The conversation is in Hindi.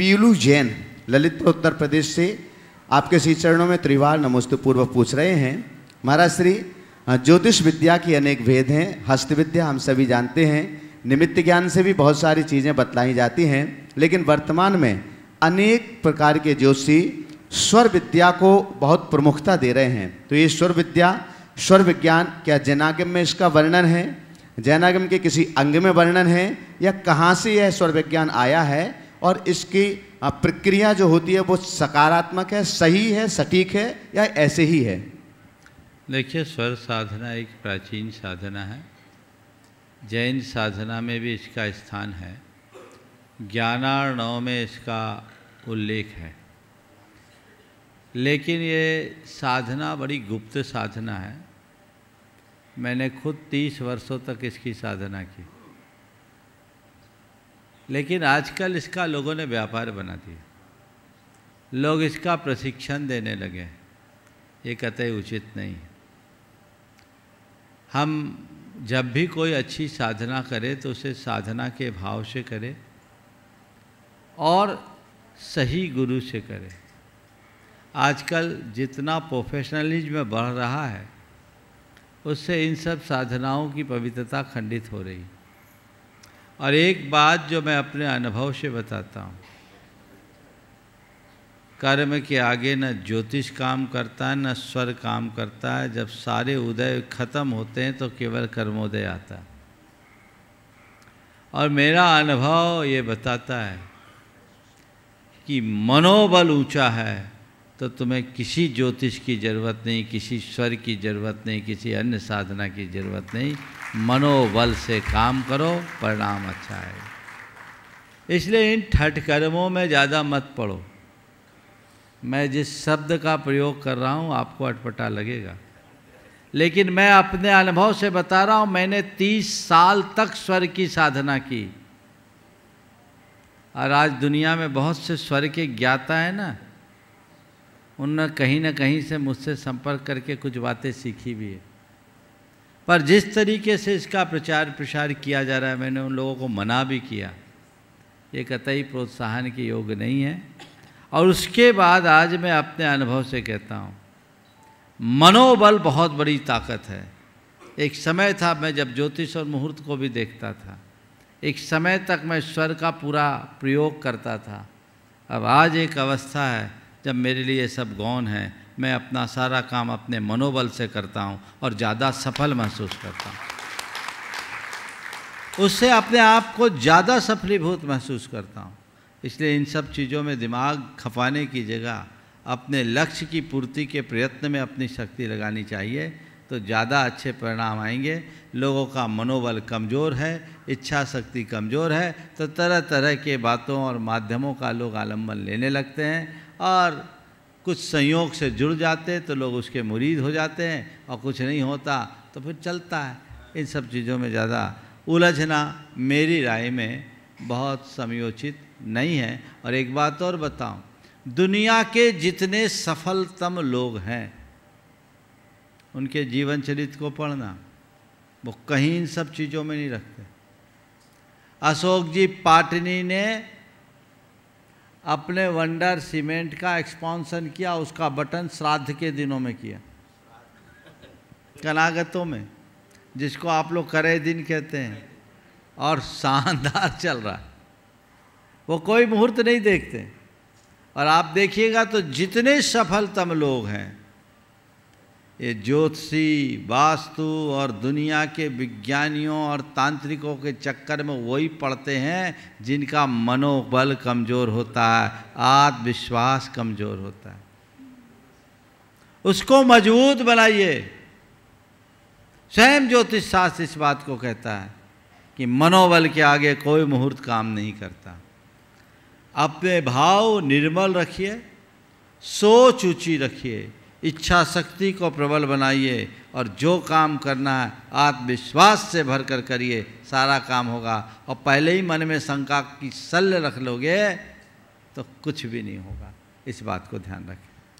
पीलू जैन ललितपुर उत्तर प्रदेश से आपके श्री चरणों में त्रिवार नमोस्तु पूर्व पूछ रहे हैं महाराज श्री ज्योतिष विद्या के अनेक भेद हैं हस्त विद्या हम सभी जानते हैं निमित्त ज्ञान से भी बहुत सारी चीज़ें बतलाई जाती हैं लेकिन वर्तमान में अनेक प्रकार के ज्योतिषी स्वर विद्या को बहुत प्रमुखता दे रहे हैं तो ये स्वर विद्या स्वर विज्ञान क्या जैनागम में इसका वर्णन है जैनागम के किसी अंग में वर्णन है या कहाँ से यह स्वर विज्ञान आया है और इसकी प्रक्रिया जो होती है वो सकारात्मक है सही है सटीक है या ऐसे ही है देखिए स्वर साधना एक प्राचीन साधना है जैन साधना में भी इसका स्थान है ज्ञानार्णव में इसका उल्लेख है लेकिन ये साधना बड़ी गुप्त साधना है मैंने खुद तीस वर्षों तक इसकी साधना की लेकिन आजकल इसका लोगों ने व्यापार बना दिया लोग इसका प्रशिक्षण देने लगे ये कतई उचित नहीं हम जब भी कोई अच्छी साधना करे तो उसे साधना के भाव से करे और सही गुरु से करे आजकल जितना प्रोफेशनलिज्म बढ़ रहा है उससे इन सब साधनाओं की पवित्रता खंडित हो रही है और एक बात जो मैं अपने अनुभव से बताता हूँ कर्म के आगे न ज्योतिष काम करता है न स्वर काम करता है जब सारे उदय खत्म होते हैं तो केवल कर्मोदय आता है और मेरा अनुभव ये बताता है कि मनोबल ऊंचा है तो तुम्हें किसी ज्योतिष की ज़रूरत नहीं किसी स्वर की ज़रूरत नहीं किसी अन्य साधना की ज़रूरत नहीं मनोबल से काम करो परिणाम अच्छा है इसलिए इन ठठ कर्मों में ज़्यादा मत पड़ो मैं जिस शब्द का प्रयोग कर रहा हूँ आपको अटपटा लगेगा लेकिन मैं अपने अनुभव से बता रहा हूँ मैंने तीस साल तक स्वर की साधना की और आज दुनिया में बहुत से स्वर के ज्ञाता हैं ना उनने कहीं ना कहीं से मुझसे संपर्क करके कुछ बातें सीखी भी है पर जिस तरीके से इसका प्रचार प्रसार किया जा रहा है मैंने उन लोगों को मना भी किया ये कतई प्रोत्साहन के योग नहीं है और उसके बाद आज मैं अपने अनुभव से कहता हूँ मनोबल बहुत बड़ी ताकत है एक समय था मैं जब ज्योतिष और मुहूर्त को भी देखता था एक समय तक मैं स्वर का पूरा प्रयोग करता था अब आज एक अवस्था है जब मेरे लिए सब गौन है मैं अपना सारा काम अपने मनोबल से करता हूँ और ज़्यादा सफल महसूस करता हूँ उससे अपने आप को ज़्यादा सफलीभूत महसूस करता हूँ इसलिए इन सब चीज़ों में दिमाग खपाने की जगह अपने लक्ष्य की पूर्ति के प्रयत्न में अपनी शक्ति लगानी चाहिए तो ज़्यादा अच्छे परिणाम आएंगे लोगों का मनोबल कमज़ोर है इच्छा शक्ति कमज़ोर है तो तरह तरह के बातों और माध्यमों का लोग आलम्बन लेने लगते हैं और कुछ संयोग से जुड़ जाते तो लोग उसके मुरीद हो जाते हैं और कुछ नहीं होता तो फिर चलता है इन सब चीज़ों में ज़्यादा उलझना मेरी राय में बहुत समयोचित नहीं है और एक बात और बताऊं दुनिया के जितने सफलतम लोग हैं उनके जीवन चरित्र को पढ़ना वो कहीं इन सब चीज़ों में नहीं रखते अशोक जी पाटनी ने अपने वंडर सीमेंट का एक्सपॉन्सन किया उसका बटन श्राद्ध के दिनों में किया कनागतों में जिसको आप लोग करे दिन कहते हैं और शानदार चल रहा है वो कोई मुहूर्त नहीं देखते और आप देखिएगा तो जितने सफलतम लोग हैं ये ज्योतिषी वास्तु और दुनिया के विज्ञानियों और तांत्रिकों के चक्कर में वही पढ़ते हैं जिनका मनोबल कमज़ोर होता है आत्मविश्वास कमज़ोर होता है उसको मजबूत बनाइए स्वयं ज्योतिष शास्त्र इस बात को कहता है कि मनोबल के आगे कोई मुहूर्त काम नहीं करता अपने भाव निर्मल रखिए सोच ऊँची रखिए इच्छा शक्ति को प्रबल बनाइए और जो काम करना है आत्मविश्वास से भर कर करिए सारा काम होगा और पहले ही मन में शंका की शल्य रख लोगे तो कुछ भी नहीं होगा इस बात को ध्यान रखें